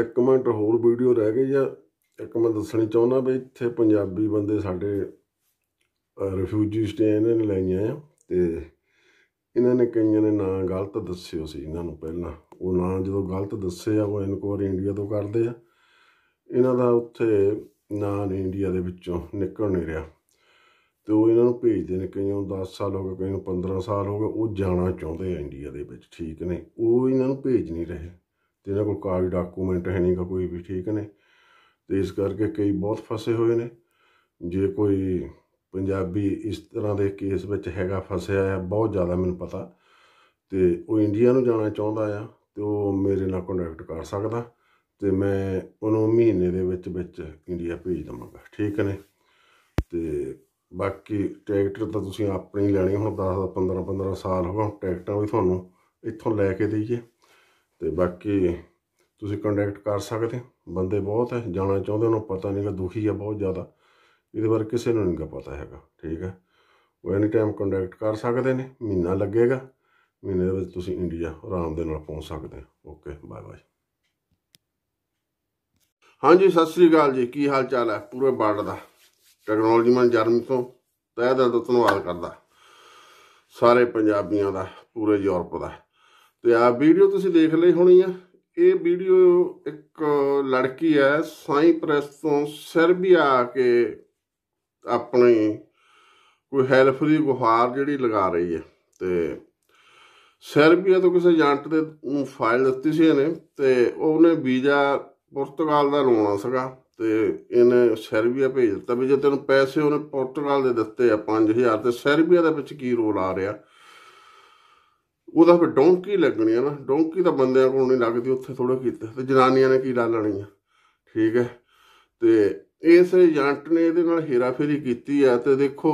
ਇੱਕ ਮਿੰਟ ਹੋਰ ਵੀਡੀਓ ਰਹਿ ਗਈ ਆ ਇੱਕ ਮੈਂ ਦੱਸਣੀ ਚਾਹੁੰਦਾ ਵੀ ਇੱਥੇ ਪੰਜਾਬੀ ਬੰਦੇ ਸਾਡੇ ਰਿਫਿਊਜੀ ਸਟੇ ਇਹਨਾਂ ਨੇ ਲਾਈਆਂ ਆ ਤੇ ਇਹਨਾਂ ਨੇ ਕਈਆਂ ਨੇ ਨਾਂ ਗਲਤ ਦੱਸੇ ਸੀ ਇਹਨਾਂ ਨੂੰ ਪਹਿਲਾਂ ਉਹ ਨਾਂ ਜਦੋਂ ਗਲਤ ਦੱਸੇ ਆ ਉਹ ਇਨਕੁਆਰੀ ਇੰਡੀਆ ਤੋਂ ਕਰਦੇ ਆ ਇਹਨਾਂ ਦਾ ਉੱਥੇ ਨਾਂ ਇੰਡੀਆ ਦੇ ਵਿੱਚੋਂ ਨਿਕਲ ਨਹੀਂ ਰਿਹਾ ਤੇ ਉਹ ਇਹਨਾਂ ਨੂੰ ਭੇਜਦੇ ਨੇ ਕਈਆਂ ਨੂੰ 10 ਸਾਲ ਹੋ ਗਏ ਕਈਆਂ ਨੂੰ 15 ਸਾਲ ਹੋ ਗਏ ਉਹ ਜਾਣਾ ਚਾਹੁੰਦੇ ਆ ਇੰਡੀਆ ਦੇ ਵਿੱਚ ਠੀਕ ਨੇ ਉਹ ਇਹਨਾਂ ਨੂੰ ਭੇਜ ਨਹੀਂ ਰਹੇ ਤੇ ਇਹਨਾਂ ਕੋਲ ਕਾਗਜ਼ ਡਾਕੂਮੈਂਟ ਹੈ ਨਹੀਂਗਾ ਕੋਈ ਵੀ ਠੀਕ ਨੇ ਤੇ ਇਸ ਕਰਕੇ ਕਈ ਬਹੁਤ ਫਸੇ ਹੋਏ ਨੇ ਜੇ ਕੋਈ ਪੰਜਾਬੀ ਇਸ ਤਰ੍ਹਾਂ ਦੇ ਕੇਸ ਵਿੱਚ ਹੈਗਾ ਫਸਿਆ ਹੈ ਬਹੁਤ ਜ਼ਿਆਦਾ ਮੈਨੂੰ ਪਤਾ ਤੇ ਉਹ ਇੰਡੀਆ ਨੂੰ ਜਾਣਾ ਚਾਹੁੰਦਾ ਆ ਤੇ ਉਹ ਮੇਰੇ ਨਾਲ ਕੰਟੈਕਟ ਕਰ ਸਕਦਾ ਤੇ ਮੈਂ ਉਹਨੂੰ ਮਹੀਨੇ ਦੇ ਵਿੱਚ ਵਿੱਚ ਇੰਡੀਆ ਭੇਜ ਦਵਾਂਗਾ ਠੀਕ ਨੇ ਤੇ ਬਾਕੀ ਟਰੈਕਟਰ ਤਾਂ ਤੁਸੀਂ ਆਪਣੀ ਲੈਣੀ ਹੁਣ 10 15 15 ਸਾਲ ਹੋ ਗਏ ਟਰੈਕਟਰਾਂ ਵੀ ਤੁਹਾਨੂੰ ਇੱਥੋਂ ਲੈ ਕੇ ਦਈਏ ਤੇ ਬਾਕੀ ਤੁਸੀਂ ਕੰਟੈਕਟ ਕਰ ਸਕਦੇ ਬੰਦੇ ਬਹੁਤ ਹੈ ਜਾਣਾ ਚਾਹੁੰਦੇ ਉਹਨਾਂ ਨੂੰ ਪਤਾ ਕਿ ਦੁਖੀ ਹੈ ਬਹੁਤ ਜ਼ਿਆਦਾ ਇਹਦੇ ਬਾਰੇ ਕਿਸੇ ਨੂੰ ਨਹੀਂ ਪਤਾ ਹੈਗਾ ਠੀਕ ਹੈ ਉਹ ਐਨੀ ਟਾਈਮ ਕੰਟੈਕਟ ਕਰ ਸਕਦੇ ਨੇ ਮਹੀਨਾ ਲੱਗੇਗਾ ਮਹੀਨੇ ਦੇ ਵਿੱਚ ਤੁਸੀਂ ਇੰਡੀਆ ਆਰਾਮ ਦੇ ਨਾਲ ਪਹੁੰਚ ਸਕਦੇ ਹੋ ਓਕੇ ਬਾਏ ਬਾਏ ਹਾਂਜੀ ਸਤਿ ਸ੍ਰੀ ਅਕਾਲ ਜੀ ਕੀ ਹਾਲ ਚਾਲ ਹੈ ਪੂਰੇ ਬਾਰਡ ਦਾ ਟੈਕਨੋਲੋਜੀ ਮਨ ਜਰਮ ਤੋਂ ਤਹਿ ਦਿਲ ਤੋਂ ਧੰਨਵਾਦ ਕਰਦਾ ਸਾਰੇ ਪੰਜਾਬੀਆਂ ਦਾ ਪੂਰੇ ਯੂਰਪ ਦਾ ਤੇ ਆ ਵੀਡੀਓ ਤੁਸੀਂ ਦੇਖ ਲਈ ਹੋਣੀ ਆ ਇਹ ਵੀਡੀਓ ਇੱਕ ਲੜਕੀ ਹੈ ਸਾਈ ਪ੍ਰੈਸ ਤੋਂ ਸਰਬੀਆ ਆ ਕੇ ਆਪਣੀ ਕੋਈ ਹੈਲਪ ਦੀ ਗੁਹਾਰ ਜਿਹੜੀ ਲਗਾ ਰਹੀ ਹੈ ਤੇ ਸਰਬੀਆ ਤੋਂ ਕਿਸੇ ਏਜੰਟ ਦੇ ਨੂੰ ਫਾਈਲ ਦਿੱਤੀ ਸੀ ਇਹਨੇ ਤੇ ਉਹਨੇ ਵੀਜ਼ਾ ਪੁਰਤਗਾਲ ਦਾ ਲਾਉਣਾ ਸੀਗਾ ਤੇ ਇਹਨੇ ਸਰਬੀਆ ਭੇਜ ਦਿੱਤਾ ਵੀ ਜੇ ਤੈਨੂੰ ਪੈਸੇ ਉਹਨੇ ਪੁਰਤਗਾਲ ਦੇ ਦਿੱਤੇ ਆ 5000 ਤੇ ਸਰਬੀਆ ਦੇ ਵਿੱਚ ਕੀ ਰੋਲ ਆ ਰਿਹਾ ਉਹਦਾ ਫਿਰ ਡੋਂਕੀ ਲੱਗਣੀ ਆ ਨਾ ਡੋਂਕੀ ਤਾਂ ਬੰਦਿਆਂ ਕੋਲ ਨਹੀਂ ਲੱਗਦੀ ਉੱਥੇ ਥੋੜਾ ਕੀਤਾ ਤੇ ਜਨਾਨੀਆਂ ਨੇ ਕੀ ਲਾ ਲੈਣੀ ਆ ਠੀਕ ਹੈ ਤੇ ਇਸ ਏਜੰਟ ਨੇ ਇਹਦੇ ਨਾਲ ਹੇਰਾਫੇਰੀ ਕੀਤੀ ਆ ਤੇ ਦੇਖੋ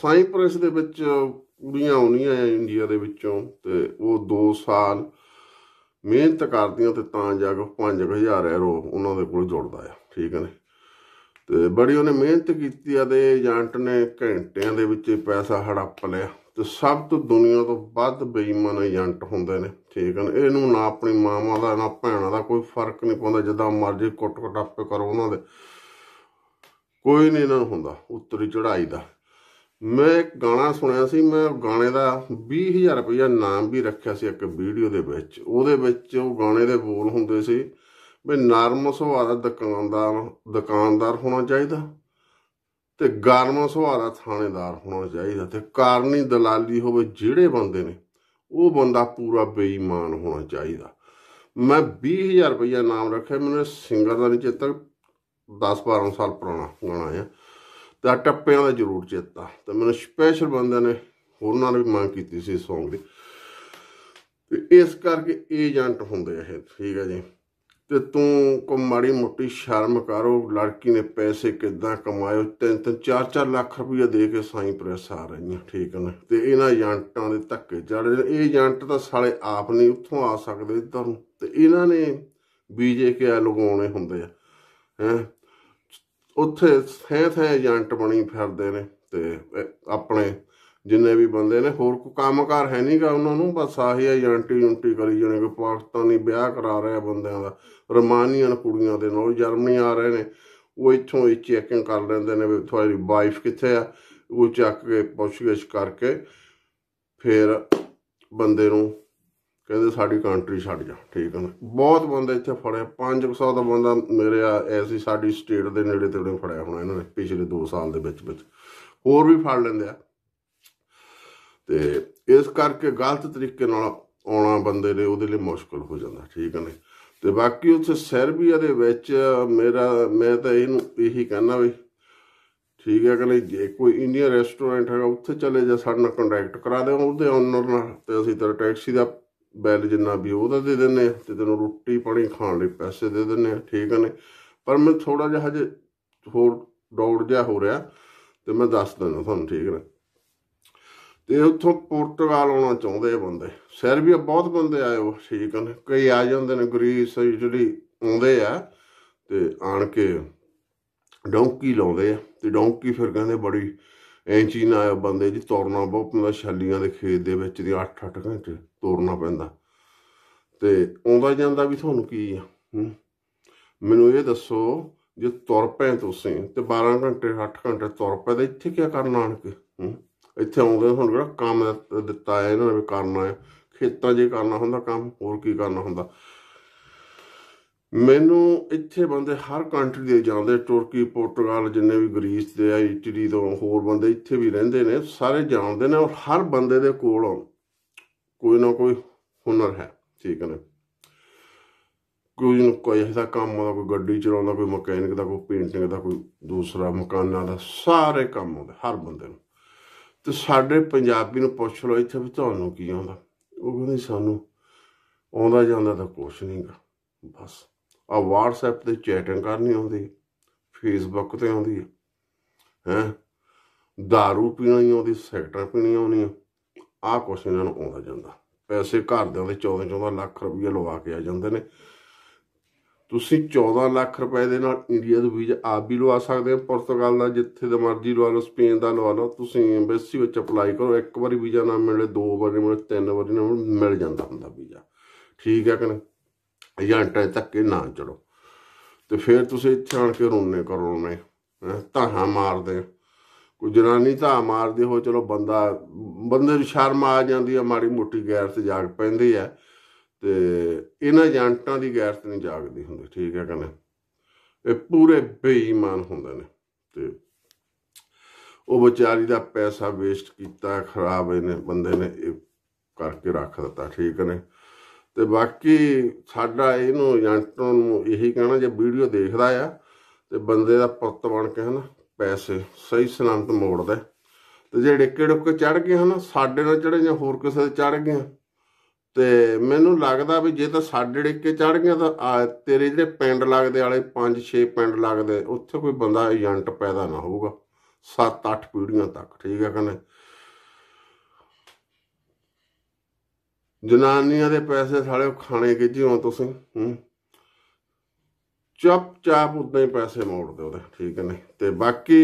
ਸਾਈਪ੍ਰਸ ਦੇ ਵਿੱਚ ਕੁੜੀਆਂ ਆਉਣੀਆਂ ਆ ਇੰਡੀਆ ਦੇ ਵਿੱਚੋਂ ਤੇ ਉਹ 2 ਸਾਲ ਮਿਹਨਤ ਕਰਦੀਆਂ ਤੇ ਤਾਂ ਜਾ ਕੇ 5000 ਯੂਰੋ ਉਹਨਾਂ ਦੇ ਕੋਲ ਜੁੜਦਾ ਆ ਠੀਕ ਹੈ ਤੇ ਬੜੀ ਉਹਨੇ ਮਿਹਨਤ ਕੀਤੀ ਆ ਤੇ ਏਜੰਟ ਨੇ ਘੰਟਿਆਂ ਦੇ ਵਿੱਚ ਪੈਸਾ ਹੜੱਪ ਲਿਆ ਤੇ ਸਭ ਤੋਂ ਦੁਨੀਆ ਤੋਂ ਵੱਧ ਬੇਈਮਾਨ ਏਜੰਟ ਹੁੰਦੇ ਨੇ ਠੀਕ ਹਨ ਇਹਨੂੰ ਨਾ ਆਪਣੀ ਮਾਮਾ ਦਾ ਨਾ ਭੈਣਾਂ ਦਾ ਕੋਈ ਫਰਕ ਨਹੀਂ ਪਾਉਂਦਾ ਜਿੱਦਾਂ ਮਰਜ਼ੀ ਕੁੱਟ ਕਟਾਪੇ ਕਰੋ ਉਹਨਾਂ ਦੇ ਕੋਈ ਨਹੀਂ ਇਹਨਾਂ ਹੁੰਦਾ ਉੱਤਰੀ ਚੜਾਈ ਦਾ ਮੈਂ ਇੱਕ ਗਾਣਾ ਸੁਣਿਆ ਸੀ ਮੈਂ ਗਾਣੇ ਦਾ 20000 ਰੁਪਇਆ ਨਾਮ ਵੀ ਰੱਖਿਆ ਸੀ ਇੱਕ ਵੀਡੀਓ ਦੇ ਵਿੱਚ ਉਹਦੇ ਵਿੱਚ ਉਹ ਗਾਣੇ ਦੇ ਬੋਲ ਹੁੰਦੇ ਸੀ ਵੀ ਨਰਮ ਸੁਭਾਅ ਦਾ ਦੁਕਾਨਦਾਰ ਦੁਕਾਨਦਾਰ ਹੋਣਾ ਚਾਹੀਦਾ ਤੇ ਗਰਮ ਸਵਾਰਾ ਥਾਣੇਦਾਰ ਹੋਣਾ ਚਾਹੀਦਾ ਤੇ ਕਾਰਨੀ ਦਲਾਲੀ ਹੋਵੇ ਜਿਹੜੇ ਬੰਦੇ ਨੇ ਉਹ ਬੰਦਾ ਪੂਰਾ ਬੇਈਮਾਨ ਹੋਣਾ ਚਾਹੀਦਾ ਮੈਂ 20000 ਰੁਪਇਆ ਨਾਮ ਰੱਖਿਆ ਮੈਨੂੰ ਸਿੰਗਰ ਦਾ ਨਹੀਂ ਚੇਤਾ 10-12 ਸਾਲ ਪੁਰਾਣਾ ਗਾਣਾ ਆ ਤੇ ਟੱਪਿਆਂ ਦਾ ਜ਼ਰੂਰ ਚੇਤਾ ਤੇ ਮੈਨੂੰ ਸਪੈਸ਼ਲ ਬੰਦੇ ਨੇ ਹੋਰ ਨੇ ਵੀ ਮੰਗ ਕੀਤੀ ਸੀ ਸੌਂਗ ਦੀ ਤੇ ਇਸ ਕਰਕੇ ਏਜੰਟ ਹੁੰਦੇ ਆ ਇਹ ਠੀਕ ਹੈ ਜੀ ਤੇ ਤੂੰ ਕੋ ਮਾੜੀ ਮੋਟੀ ਸ਼ਰਮ ਕਰੋ ਲੜਕੀ ਨੇ ਪੈਸੇ ਕਿੱਦਾਂ ਕਮਾਇਓ ਤਿੰਨ ਤਿੰਨ ਚਾਰ ਚਾਰ ਲੱਖ ਰੁਪਏ ਦੇ ਕੇ ਸਾਈ ਪ੍ਰੈਸ ਆ ਰਹੀਆਂ ਠੀਕ ਨੇ ਤੇ ਇਹਨਾਂ ਏਜੰਟਾਂ ਦੇ ਧੱਕੇ ਜੜੇ ਇਹ ਏਜੰਟ ਤਾਂ ਸਾਲੇ ਆਪ ਨਹੀਂ ਉੱਥੋਂ ਆ ਸਕਦੇ ਇਧਰ ਨੂੰ ਤੇ ਇਹਨਾਂ ਨੇ ਬੀਜੇ ਕੇ ਲਗਾਉਣੇ ਹੁੰਦੇ ਆ ਹੈ ਉੱਥੇ ਥੈ ਥੈ ਏਜੰਟ ਬਣੀ ਫਿਰਦੇ ਨੇ ਤੇ ਆਪਣੇ ਜਿੰਨੇ ਵੀ ਬੰਦੇ ਨੇ ਹੋਰ ਕੋਈ ਕੰਮਕਾਰ ਹੈ ਨਹੀਂਗਾ ਉਹਨਾਂ ਨੂੰ ਬਸ ਆਹੀ ਏਜੰਟੀ ਯੂਨਿਟੀ ਕਰੀ ਜਾਣੇ ਕੋ ਪਾਕਿਸਤਾਨੀ ਵਿਆਹ ਕਰਾ ਰਿਹਾ ਬੰਦਿਆਂ ਦਾ ਰਮਾਨੀਆਂ ਕੁੜੀਆਂ ਦੇ ਨਾਲ ਜਰਮਨੀ ਆ ਰਹੇ ਨੇ ਉਹ ਇੱਥੋਂ ਇਹ ਚੈਕਿੰਗ ਕਰ ਲੈਂਦੇ ਨੇ ਵੀ ਤੁਹਾਡੀ ਵਾਈਫ ਕਿੱਥੇ ਆ ਉਹ ਚੱਕ ਕੇ ਪੁੱਛਗਿਛ ਕਰਕੇ ਫਿਰ ਬੰਦੇ ਨੂੰ ਕਹਿੰਦੇ ਸਾਡੀ ਕੰਟਰੀ ਛੱਡ ਜਾ ਠੀਕ ਹੈ ਬਹੁਤ ਬੰਦੇ ਇੱਥੇ ਫੜੇ 500 ਦਾ ਬੰਦਾ ਮੇਰੇ ਆ ਐਸੀ ਸਾਡੀ ਸਟੇਟ ਦੇ ਨੇੜੇ ਤੇੜੇ ਫੜਿਆ ਹੋਣਾ ਇਹਨਾਂ ਨੇ ਪਿਛਲੇ 2 ਸਾਲ ਦੇ ਵਿੱਚ ਵਿੱਚ ਹੋਰ ਵੀ ਫੜ ਲੈਂਦੇ ਆ ਤੇ ਇਸ ਕਰਕੇ ਗਲਤ ਤਰੀਕੇ ਨਾਲ ਆਉਣਾ ਬੰਦੇ ਨੇ ਉਹਦੇ ਲਈ ਮੁਸ਼ਕਲ ਹੋ ਜਾਂਦਾ ਠੀਕ ਨੇ ਤੇ ਬਾਕੀ ਉੱਥੇ ਸਰਬੀਆ ਦੇ ਵਿੱਚ ਮੇਰਾ ਮੈਂ ਤਾਂ ਇਹਨੂੰ ਇਹੀ ਕਹਿੰਦਾ ਵੀ ਠੀਕ ਹੈ ਕਿ ਜੇ ਕੋਈ ਇੰਡੀਅਨ ਰੈਸਟੋਰੈਂਟ ਹੈਗਾ ਉੱਥੇ ਚਲੇ ਜਾ ਸਾਡੇ ਨਾਲ ਕੰਟੈਕਟ ਕਰਾ ਦੇ ਉਹਦੇ ਓਨਰ ਨਾਲ ਤੇ ਅਸੀਂ ਤੇਰਾ ਟੈਕਸੀ ਦਾ ਬੈਲ ਜਿੰਨਾ ਵੀ ਉਹਦਾ ਦੇ ਦਿੰਨੇ ਆ ਤੇ ਤੈਨੂੰ ਰੋਟੀ ਪਾਣੀ ਖਾਣ ਲਈ ਪੈਸੇ ਦੇ ਦਿੰਨੇ ਆ ਠੀਕ ਨੇ ਪਰ ਮੈਂ ਥੋੜਾ ਜਿਹਾ ਹਜੇ ਹੋਰ ਡਾਊਟ ਜਾ ਹੋ ਰਿਹਾ ਤੇ ਮੈਂ ਦੱਸ ਦਿੰਦਾ ਤੁਹਾਨੂੰ ਠੀਕ ਹੈ ਤੇ ਉੱਥੋਂ ਪੁਰਤਗਾਲ ਆਉਣਾ ਚਾਹੁੰਦੇ ਬੰਦੇ ਸਰਬੀਆ ਬਹੁਤ ਬੰਦੇ ਆਏ ਉਹ ਠੀਕ ਨੇ ਕਈ ਆ ਜਾਂਦੇ ਨੇ ਗ੍ਰੀਸ ਜਿਹੜੀ ਆਉਂਦੇ ਆ ਤੇ ਆਣ ਕੇ ਡੌਂਕੀ ਲਾਉਂਦੇ ਆ ਤੇ ਡੌਂਕੀ ਫਿਰ ਕਹਿੰਦੇ ਬੜੀ ਐਂਚੀ ਨਾ ਆ ਬੰਦੇ ਜੀ ਤੋਰਨਾ ਬਹੁਤ ਪੈਂਦਾ ਛਾਲੀਆਂ ਦੇ ਖੇਤ ਦੇ ਵਿੱਚ ਦੀ 8-8 ਘੰਟੇ ਤੋਰਨਾ ਪੈਂਦਾ ਤੇ ਆਉਂਦਾ ਜਾਂਦਾ ਵੀ ਤੁਹਾਨੂੰ ਕੀ ਆ ਮੈਨੂੰ ਇਹ ਦੱਸੋ ਜੇ ਤੁਰ ਪਏ ਤੁਸੀਂ ਤੇ 12 ਘੰਟੇ 8 ਘੰਟੇ ਤੁਰ ਪੈ ਤਾਂ ਇੱਥੇ ਕੀ ਕਰਨਾ ਆਣ ਕੇ ਇੱਥੇ ਆਉਂਦੇ ਹੁਣ ਕਿਹੜਾ ਕੰਮ ਦਿੱਤਾ ਹੈ ਇਹਨਾਂ ਨੇ ਵੀ ਕਰਨਾ ਹੈ ਖੇਤਾਂ 'ਚ ਕਰਨਾ ਹੁੰਦਾ ਕੰਮ ਹੋਰ ਕੀ ਕਰਨਾ ਹੁੰਦਾ ਮੈਨੂੰ ਇੱਥੇ ਬੰਦੇ ਹਰ ਕੰਟਰੀ ਦੇ ਜਾਂਦੇ ਤੁਰਕੀ ਪੋਰਟੁਗਲ ਜਿੰਨੇ ਵੀ ਗ੍ਰੀਸ ਦੇ ਆ ਇਟਲੀ ਤੋਂ ਹੋਰ ਬੰਦੇ ਇੱਥੇ ਵੀ ਰਹਿੰਦੇ ਨੇ ਸਾਰੇ ਜਾਣਦੇ ਨੇ ਔਰ ਹਰ ਬੰਦੇ ਦੇ ਕੋਲ ਕੋਈ ਨਾ ਕੋਈ ਹੁਨਰ ਹੈ ਠੀਕ ਹੈ ਕੋਈ ਨਾ ਕੋਈ ਐਸਾ ਕੰਮ ਆਉਂਦਾ ਕੋਈ ਗੱਡੀ ਚਲਾਉਂਦਾ ਕੋਈ ਮਕੈਨਿਕ ਦਾ ਕੋਈ ਪੇਂਟਿੰਗ ਦਾ ਕੋਈ ਦੂਸਰਾ ਮਕਾਨਾਂ ਦਾ ਸਾਰੇ ਕੰਮ ਹੁੰਦੇ ਹਰ ਬੰਦੇ ਨੂੰ ਤੇ ਸਾਡੇ ਪੰਜਾਬੀ ਨੂੰ ਪੁੱਛ ਲੋ ਇੱਥੇ ਵੀ ਤੁਹਾਨੂੰ ਕੀ ਆਉਂਦਾ ਉਹ ਕਹਿੰਦੇ ਸਾਨੂੰ ਆਉਂਦਾ ਜਾਂਦਾ ਤਾਂ ਕੁਛ ਨਹੀਂਗਾ ਬਸ ਆ WhatsApp ਤੇ ਚੈਟਿੰਗ ਕਰਨੀ ਆਉਂਦੀ Facebook ਤੇ ਆਉਂਦੀ ਹੈ ਹੈ दारू ਹੀ ਆਉਂਦੀ ਸੈਕਟਰ ਪੀਣੀ ਆਉਣੀ ਆ ਕੁਛ ਇਹਨਾਂ ਨੂੰ ਆਉਂਦਾ ਜਾਂਦਾ ਪੈਸੇ ਘਰ ਦੇ ਉਹਦੇ 14 14 ਲੱਖ ਰੁਪਏ ਲਵਾ ਕੇ ਆ ਜਾਂਦੇ ਨੇ ਤੁਸੀਂ 14 ਲੱਖ ਰੁਪਏ ਦੇ ਨਾਲ ਇੰਡੀਆ ਦਾ ਵੀਜ਼ਾ ਆਪ ਵੀ ਲਵਾ ਸਕਦੇ ਹੋ ਪੁਰਤਗਾਲ ਦਾ ਜਿੱਥੇ ਦਾ ਮਰਜ਼ੀ ਲਵਾ ਲਓ ਸਪੇਨ ਦਾ ਲਵਾ ਲਓ ਤੁਸੀਂ ਐਮਬੈਸੀ ਵਿੱਚ ਅਪਲਾਈ ਕਰੋ ਇੱਕ ਵਾਰੀ ਵੀਜ਼ਾ ਨਾ ਮਿਲੇ ਦੋ ਵਾਰੀ ਮਿਲੇ ਤਿੰਨ ਵਾਰੀ ਨਾ ਮਿਲ ਜਾਂਦਾ ਹੁੰਦਾ ਵੀਜ਼ਾ ਠੀਕ ਹੈ ਕਿ ਨਾ ਏਜੰਟਾਂ ਧੱਕੇ ਨਾ ਚੜੋ ਤੇ ਫਿਰ ਤੁਸੀਂ ਇੱਥੇ ਆਣ ਕੇ ਰੋਣੇ ਕਰੋ ਨੇ ਧਾਹਾਂ ਮਾਰਦੇ ਕੋਈ ਜਨਾਨੀ ਧਾਹ ਮਾਰਦੀ ਹੋ ਚਲੋ ਬੰਦਾ ਬੰਦੇ ਨੂੰ ਸ਼ਰਮ ਆ ਜਾਂਦੀ ਆ ਮਾੜੀ ਮੋਟੀ ਗੈਰ ਤੇ ਜਾਗ ਪੈਂਦੀ ਆ ਤੇ ਇਹਨਾਂ ਏਜੰਟਾਂ ਦੀ ਗੈਰਤ ਨਹੀਂ ਜਾਗਦੀ ਹੁੰਦੀ ਠੀਕ ਹੈ ਕਹਿੰਦੇ ਇਹ ਪੂਰੇ ਬੇਈਮਾਨ ਹੁੰਦੇ ਨੇ ਤੇ ਉਹ ਵਿਚਾਰੀ ਦਾ ਪੈਸਾ ਵੇਸਟ ਕੀਤਾ ਖਰਾਬ ਇਹਨੇ ਬੰਦੇ ਨੇ ਇਹ ਕਰਕੇ ਰੱਖ ਦਿੱਤਾ ਠੀਕ ਨੇ ਤੇ ਬਾਕੀ ਸਾਡਾ ਇਹਨੂੰ ਏਜੰਟ ਨੂੰ ਇਹੀ ਕਹਿਣਾ ਜੇ ਵੀਡੀਓ ਦੇਖਦਾ ਆ ਤੇ ਬੰਦੇ ਦਾ ਪੁੱਤ ਬਣ ਕੇ ਹਨ ਪੈਸੇ ਸਹੀ ਸਲਾਮਤ ਮੋੜਦਾ ਤੇ ਜਿਹੜੇ ਕਿਹੜੇ ਚੜ ਗਏ ਹਨ ਸਾਡੇ ਨਾਲ ਚੜੇ ਜਾਂ ਹੋਰ ਕਿਸੇ ਦੇ ਚੜ ਗਏ ਤੇ ਮੈਨੂੰ ਲੱਗਦਾ ਵੀ ਜੇ ਤਾਂ ਸਾਡੇ ਡਿੱਕੇ ਚੜ ਗਿਆ ਤਾਂ ਤੇਰੇ ਜਿਹੜੇ ਪਿੰਡ ਲੱਗਦੇ ਵਾਲੇ 5-6 ਪਿੰਡ ਲੱਗਦੇ ਉੱਥੇ ਕੋਈ ਬੰਦਾ ਏਜੰਟ ਪੈਦਾ ਨਾ ਹੋਊਗਾ 7-8 ਪੀੜੀਆਂ ਤੱਕ ਠੀਕ ਹੈ ਕਹਿੰਦੇ ਜਨਾਨੀਆਂ ਦੇ ਪੈਸੇ ਸਾਲੇ ਖਾਣੇ ਗਿੱਝਿਓ ਤੁਸੀਂ ਹੂੰ ਚੁੱਪ ਚਾਪ ਉਦਾਂ ਹੀ ਪੈਸੇ ਮੋੜਦੇ ਉਹਦੇ ਠੀਕ ਨੇ ਤੇ ਬਾਕੀ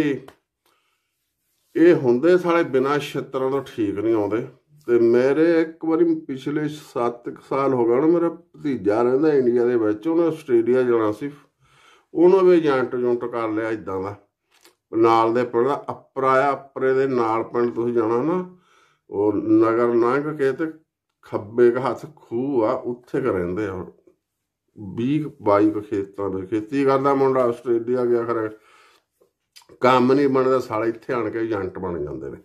ਇਹ ਹੁੰਦੇ ਸਾਲੇ ਬਿਨਾ ਛਿੱਤਰਾਂ ਤੋਂ ਠੀਕ ਨਹੀਂ ਆਉਂਦੇ ਤੇ ਮੇਰੇ ਇੱਕ ਵਾਰੀ ਪਿਛਲੇ 7 ਸਾਲ ਹੋ ਗਏ ਨਾ ਮੇਰਾ ਭਤੀਜਾ ਰਹਿੰਦਾ ਇੰਡੀਆ ਦੇ ਵਿੱਚ ਉਹਨੇ ਆਸਟ੍ਰੇਲੀਆ ਜਾਣਾ ਸੀ ਉਹਨੂੰ ਵੀ ਏਜੰਟ ਜੁੰਟ ਕਰ ਲਿਆ ਇਦਾਂ ਦਾ ਨਾਲ ਦੇ ਪਿੰਡ ਦਾ ਅਪਰਾਇਆ ਅਪਰੇ ਦੇ ਨਾਲ ਪਿੰਡ ਤੁਸੀਂ ਜਾਣਾ ਨਾ ਉਹ ਨਗਰ ਲੰਘ ਕੇ ਤੇ ਖੱਬੇ ਕ ਹੱਥ ਖੂਹ ਆ ਉੱਥੇ ਕ ਰਹਿੰਦੇ ਹੁਣ 20 22 ਕ ਖੇਤਾਂ ਦੇ ਖੇਤੀ ਕਰਦਾ ਮੁੰਡਾ ਆਸਟ੍ਰੇਲੀਆ ਗਿਆ ਖਰੇ ਕੰਮ ਨਹੀਂ ਬਣਦਾ ਸਾਲਾ ਇੱਥੇ ਆਣ ਕੇ ਏਜੰਟ ਬਣ ਜਾਂਦੇ ਨੇ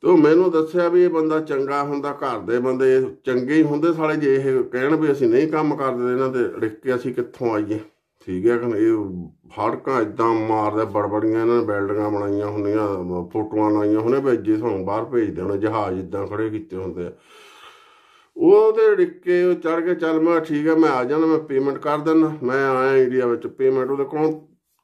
ਤੋ ਮੈਨੂੰ ਦੱਸਿਆ ਵੀ ਇਹ ਬੰਦਾ ਚੰਗਾ ਹੁੰਦਾ ਘਰ ਦੇ ਬੰਦੇ ਚੰਗੇ ਹੀ ਹੁੰਦੇ ਸਾਲੇ ਜੇ ਇਹ ਕਹਿਣ ਵੀ ਅਸੀਂ ਨਹੀਂ ਕੰਮ ਕਰਦੇ ਇਹਨਾਂ ਤੇ ਰਿਕ ਕੇ ਅਸੀਂ ਕਿੱਥੋਂ ਆਈਏ ਠੀਕ ਹੈ ਕਿ ਇਹ ਫੜਕਾਂ ਇਦਾਂ ਮਾਰਦੇ ਬੜਬੜੀਆਂ ਇਹਨਾਂ ਨੇ ਬਿਲਡਿੰਗਾਂ ਬਣਾਈਆਂ ਹੁੰਦੀਆਂ ਫੋਟੋਆਂ ਲਾਈਆਂ ਹੁੰਦੇ ਵੀ ਜੇ ਤੁਹਾਨੂੰ ਬਾਹਰ ਭੇਜ ਦੇਣਾ ਜਹਾਜ਼ ਇਦਾਂ ਖੜੇ ਕੀਤੇ ਹੁੰਦੇ ਆ ਉਹ ਤੇ ਉਹ ਚੜ ਕੇ ਚੱਲ ਮੈਂ ਠੀਕ ਹੈ ਮੈਂ ਆ ਜਾਣਾ ਮੈਂ ਪੇਮੈਂਟ ਕਰ ਦਿੰਦਾ ਮੈਂ ਆਇਆ ਇੰਡੀਆ ਵਿੱਚ ਪੇਮੈਂਟ ਉਹਦੇ ਕੋਲ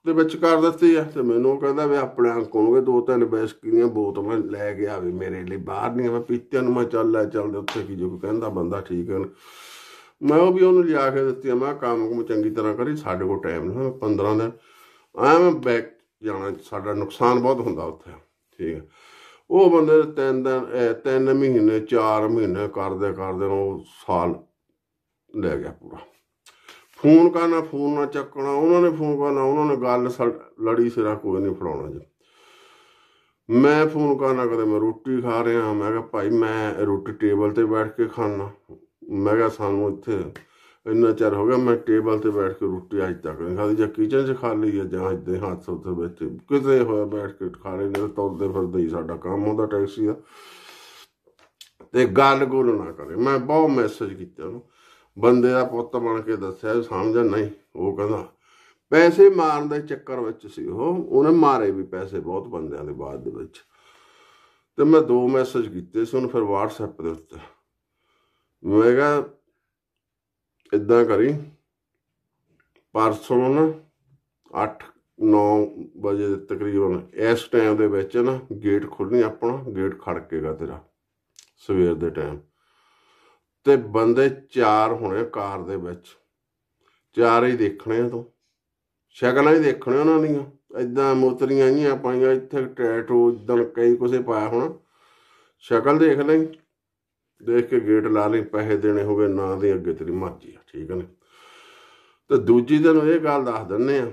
ਦੇ ਵਿੱਚ ਕਰ ਦਿੱਤੀ ਆ ਤੇ ਮੈਨੂੰ ਕਹਿੰਦਾ ਵੀ ਆਪਣੇ ਅੰਕ ਨੂੰ ਦੋ ਤਿੰਨ ਬੈਸਕੀ ਦੀਆਂ ਬੋਤਲਾਂ ਲੈ ਕੇ ਆਵੇ ਮੇਰੇ ਲਈ ਬਾਹਰ ਨਹੀਂ ਮੈਂ ਪੀਤਿਆਂ ਨੂੰ ਮੈਂ ਚੱਲ ਲੈ ਚੱਲਦੇ ਉੱਥੇ ਕੀ ਜੋ ਕਹਿੰਦਾ ਬੰਦਾ ਠੀਕ ਹੈ ਮੈਂ ਉਹ ਵੀ ਉਹਨੂੰ ਲਿਆ ਕੇ ਦਿੱਤੀ ਆ ਮੈਂ ਕੰਮ ਨੂੰ ਚੰਗੀ ਤਰ੍ਹਾਂ ਕਰੀ ਸਾਡੇ ਕੋਲ ਟਾਈਮ ਨਹੀਂ 15 ਦਿਨ ਐਵੇਂ ਬੈਕ ਜਾਣਾ ਸਾਡਾ ਨੁਕਸਾਨ ਬਹੁਤ ਹੁੰਦਾ ਉੱਥੇ ਠੀਕ ਹੈ ਉਹ ਬੰਦੇ ਤਿੰਨ ਦਿਨ ਤਿੰਨ ਮਹੀਨੇ ਚਾਰ ਮਹੀਨੇ ਕਰਦੇ ਕਰਦੇ ਉਹ ਸਾਲ ਲੈ ਗਿਆ ਪੂਰਾ ਫੋਨ ਕਰਨਾ ਫੋਨ ਨਾ ਚੱਕਣਾ ਉਹਨਾਂ ਨੇ ਫੋਨ ਕਰਨਾ ਉਹਨਾਂ ਨੇ ਗੱਲ ਲੜੀ ਸਿਰਾ ਕੋਈ ਨਹੀਂ ਫੜਾਉਣਾ ਜੀ ਮੈਂ ਫੋਨ ਕਰਨਾ ਕਦੇ ਮੈਂ ਰੋਟੀ ਖਾ ਰਿਹਾ ਮੈਂ ਕਿਹਾ ਭਾਈ ਮੈਂ ਰੋਟੀ ਟੇਬਲ ਤੇ ਬੈਠ ਕੇ ਖਾਣਾ ਮੈਂ ਕਿਹਾ ਸਾਨੂੰ ਇੱਥੇ ਇੰਨਾ ਚਿਰ ਹੋ ਗਿਆ ਮੈਂ ਟੇਬਲ ਤੇ ਬੈਠ ਕੇ ਰੋਟੀ ਅੱਜ ਤੱਕ ਨਹੀਂ ਖਾਦੀ ਜਾਂ ਕਿਚਨ 'ਚ ਖਾ ਲਈ ਹੈ ਜਾਂ ਇੱਥੇ ਹੱਥ ਉੱਥੇ ਵਿੱਚ ਕਿਤੇ ਹੋਇਆ ਬੈਠ ਕੇ ਖਾ ਰਹੇ ਨੇ ਤੌਲਦੇ ਫਿਰਦੇ ਹੀ ਸਾਡਾ ਕੰਮ ਹੁੰਦਾ ਟੈਕਸੀ ਦਾ ਤੇ ਗੱਲ ਗੁੱਲ ਨਾ ਕਰੇ ਮੈਂ ਬਹੁਤ ਮੈਸੇਜ ਕੀਤਾ ਉਹਨੂੰ ਬੰਦੇ ਦਾ ਪੁੱਤ ਬਣ ਕੇ ਦੱਸਿਆ ਸਮਝ ਨਹੀਂ ਉਹ ਕਹਿੰਦਾ ਪੈਸੇ ਮਾਰਨ ਦੇ ਚੱਕਰ ਵਿੱਚ ਸੀ ਉਹ ਉਹਨੇ ਮਾਰੇ ਵੀ ਪੈਸੇ ਬਹੁਤ ਬੰਦਿਆਂ ਦੇ ਬਾਅਦ ਦੇ ਵਿੱਚ ਤੇ ਮੈਂ ਦੋ ਮੈਸੇਜ ਕੀਤੇ ਸੀ ਉਹਨੂੰ ਫਿਰ WhatsApp ਦੇ ਉੱਤੇ ਮੈਂ ਕਿਹਾ ਇਦਾਂ ਕਰੀ ਪਰਸੋਂ ਨਾ 8 9 ਵਜੇ ਦੇ ਤਕਰੀਬਨ ਇਸ ਟਾਈਮ ਦੇ ਵਿੱਚ ਨਾ ਗੇਟ ਖੁੱਲਣੀ ਆਪਣਾ ਗੇਟ ਖੜਕੇਗਾ ਤੇਰਾ ਸਵੇਰ ਦੇ ਟਾਈਮ ਤੇ ਬੰਦੇ ਚਾਰ ਹੋਣੇ ਕਾਰ ਦੇ ਵਿੱਚ ਚਾਰ ਹੀ ਦੇਖਣੇ ਆ ਤੋਂ ਸ਼ਕਲਾਂ ਹੀ ਦੇਖਣੇ ਉਹਨਾਂ ਦੀਆਂ ਇਦਾਂ ਮੋਤਰੀਆਂ ਆ ਪਾਈਆਂ ਇੱਥੇ ਟੈਟੂ ਇਦਾਂ ਕਈ ਕੁਸੇ ਪਾਇਆ ਹੋਣਾ ਸ਼ਕਲ ਦੇਖ ਲੈ ਦੇਖ ਕੇ ਗੇਟ ਲਾ ਲਈ ਪੈਸੇ ਦੇਣੇ ਹੋਵੇ ਨਾ ਦੇ ਅੱਗੇ ਤੇਰੀ ਮਰਜ਼ੀ ਆ ਠੀਕ ਨੇ ਤੇ ਦੂਜੀ ਦਿਨ ਇਹ ਗੱਲ ਦੱਸ ਦਿੰਨੇ ਆ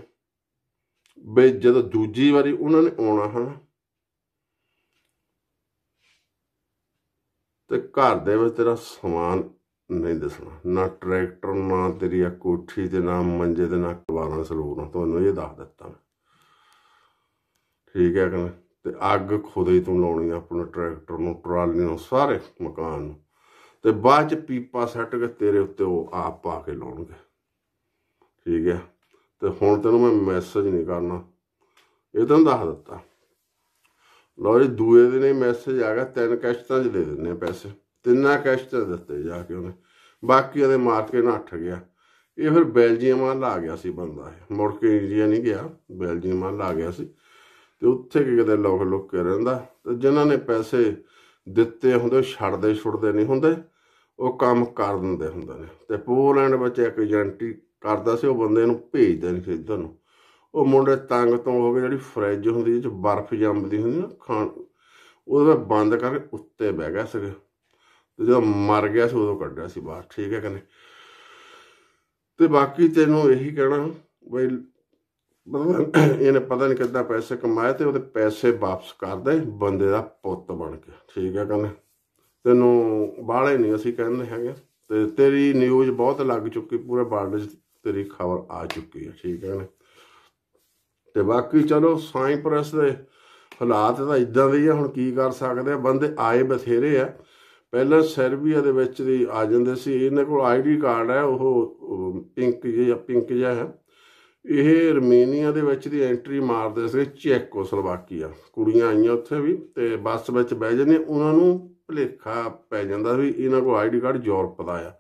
ਬਈ ਜਦੋਂ ਦੂਜੀ ਵਾਰੀ ਉਹਨਾਂ ਨੇ ਆਉਣਾ ਹਨਾ ਤੇ ਘਰ ਦੇ ਵਿੱਚ ਤੇਰਾ ਸਮਾਨ ਨਹੀਂ ਦਿਸਣਾ ਨਾ ਟਰੈਕਟਰ ਨਾ ਤੇਰੀ ਆ ਕੋਠੀ ਤੇ ਨਾ ਮੰਜੇ ਤੇ ਨਾ ਕਵਾਰਾਂ ਸਲੂਰ ਤੁਹਾਨੂੰ ਇਹ ਦੱਸ ਦਿੱਤਾ ਮੈਂ ਠੀਕ ਹੈ ਕਿ ਤੇ ਅੱਗ ਖੁਦ ਹੀ ਤੂੰ ਲਾਉਣੀ ਆਪਣਾ ਟਰੈਕਟਰ ਨੂੰ ਟਰਾਲੀ ਨੂੰ ਸਾਰੇ ਮਕਾਨ ਨੂੰ ਤੇ ਬਾਅਦ ਚ ਪੀਪਾ ਸੱਟ ਕੇ ਤੇਰੇ ਉੱਤੇ ਉਹ ਆਪ ਪਾ ਕੇ ਲਾਉਣਗੇ ਠੀਕ ਹੈ ਤੇ ਹੁਣ ਤੈਨੂੰ ਮੈਂ ਮੈਸੇਜ ਨਹੀਂ ਕਰਨਾ ਇਹ ਤਾਂ ਦੱਸ ਦਿੱਤਾ ਲਓ ਜੀ ਦੂਏ ਦਿਨ ਹੀ ਮੈਸੇਜ ਆ ਗਿਆ ਤਿੰਨ ਕਸ਼ਤਾਂ 'ਚ ਦੇ ਦਿੰਨੇ ਪੈਸੇ ਤਿੰਨਾਂ ਕਸ਼ਤਾਂ ਦਿੱਤੇ ਜਾ ਕੇ ਉਹਨੇ ਬਾਕੀ ਉਹਦੇ ਮਾਰ ਕੇ ਨੱਠ ਗਿਆ ਇਹ ਫਿਰ ਬੈਲਜੀਅਮ ਆ ਲਾ ਗਿਆ ਸੀ ਬੰਦਾ ਮੁੜ ਕੇ ਇੰਡੀਆ ਨਹੀਂ ਗਿਆ ਬੈਲਜੀਅਮ ਆ ਲਾ ਗਿਆ ਸੀ ਤੇ ਉੱਥੇ ਕਿਤੇ ਲੋਕ ਲੁੱਕ ਕੇ ਰਹਿੰਦਾ ਤੇ ਜਿਨ੍ਹਾਂ ਨੇ ਪੈਸੇ ਦਿੱਤੇ ਹੁੰਦੇ ਛੱਡਦੇ ਛੁੱਟਦੇ ਨਹੀਂ ਹੁੰਦੇ ਉਹ ਕੰਮ ਕਰ ਦਿੰਦੇ ਹੁੰਦੇ ਨੇ ਤੇ ਪੋਲੈਂਡ ਵਿੱਚ ਇੱਕ ਏਜੰਟੀ ਕਰਦਾ ਸੀ ਉਹ ਬੰਦੇ ਨੂੰ ਭੇਜਦੇ ਨਹੀਂ ਸੀ ਤੁਹਾਨੂੰ ਉਹ ਮੁੰਡੇ ਤੰਗ ਤੋਂ ਹੋ ਕੇ ਜਿਹੜੀ ਫ੍ਰਿਜ ਹੁੰਦੀ ਜਿਹਦੇ ਚ ਬਰਫ਼ ਜੰਮਦੀ ਹੁੰਦੀ ਨਾ ਖਾਣ ਉਹਦੇ ਮੈਂ ਬੰਦ ਕਰਕੇ ਉੱਤੇ ਬਹਿ ਗਿਆ ਸੀਗਾ ਤੇ ਜਦੋਂ ਮਰ ਗਿਆ ਸੀ ਉਦੋਂ ਕੱਢਿਆ ਸੀ ਬਾਹਰ ਠੀਕ ਹੈ ਕਹਿੰਦੇ ਤੇ ਬਾਕੀ ਤੈਨੂੰ ਇਹੀ ਕਹਿਣਾ ਬਈ ਮਤਲਬ ਇਹਨੇ ਪਤਾ ਨਹੀਂ ਕਿੱਦਾਂ ਪੈਸੇ ਕਮਾਏ ਤੇ ਉਹਦੇ ਪੈਸੇ ਵਾਪਸ ਕਰ ਦੇ ਬੰਦੇ ਦਾ ਪੁੱਤ ਬਣ ਕੇ ਠੀਕ ਹੈ ਕਹਿੰਦੇ ਤੈਨੂੰ ਬਾਹਲੇ ਨਹੀਂ ਅਸੀਂ ਕਹਿੰਦੇ ਹੈਗੇ ਤੇ ਤੇਰੀ ਨਿਊਜ਼ ਬਹੁਤ ਲੱਗ ਚੁੱਕੀ ਪੂਰੇ ਵਰਲਡ 'ਚ ਤੇਰੀ ਖਬਰ ਆ ਚੁੱਕੀ ਹੈ ਠੀਕ ਹੈ ਨਾ ਤੇ ਬਾਕੀ ਚਲੋ ਸਾਈਂ ਪ੍ਰੈਸ ਦੇ ਹਾਲਾਤ ਤਾਂ ਇਦਾਂ ਦੇ ਹੀ ਆ ਹੁਣ ਕੀ ਕਰ ਸਕਦੇ ਆ ਬੰਦੇ ਆਏ ਬਥੇਰੇ ਆ ਪਹਿਲਾਂ ਸਰਬੀਆ ਦੇ ਵਿੱਚ ਦੀ ਆ ਜਾਂਦੇ ਸੀ ਇਹਨਾਂ ਕੋਲ ਆਈਡੀ ਕਾਰਡ ਹੈ ਉਹ ਪਿੰਕ ਜਿਹਾ ਪਿੰਕ ਜਿਹਾ ਹੈ ਇਹ ਰਮੇਨੀਆ ਦੇ ਵਿੱਚ ਦੀ ਐਂਟਰੀ ਮਾਰਦੇ ਸੀ ਸਲਵਾਕੀਆ ਕੁੜੀਆਂ ਆਈਆਂ ਉੱਥੇ ਵੀ ਤੇ ਬੱਸ ਵਿੱਚ ਬਹਿ ਜਾਂਦੇ ਉਹਨਾਂ ਨੂੰ ਭਲੇਖਾ ਪੈ ਜਾਂਦਾ ਵੀ ਇਹਨਾਂ ਕੋਲ ਆਈਡੀ ਕਾਰਡ ਯੂਰਪ ਦਾ ਆ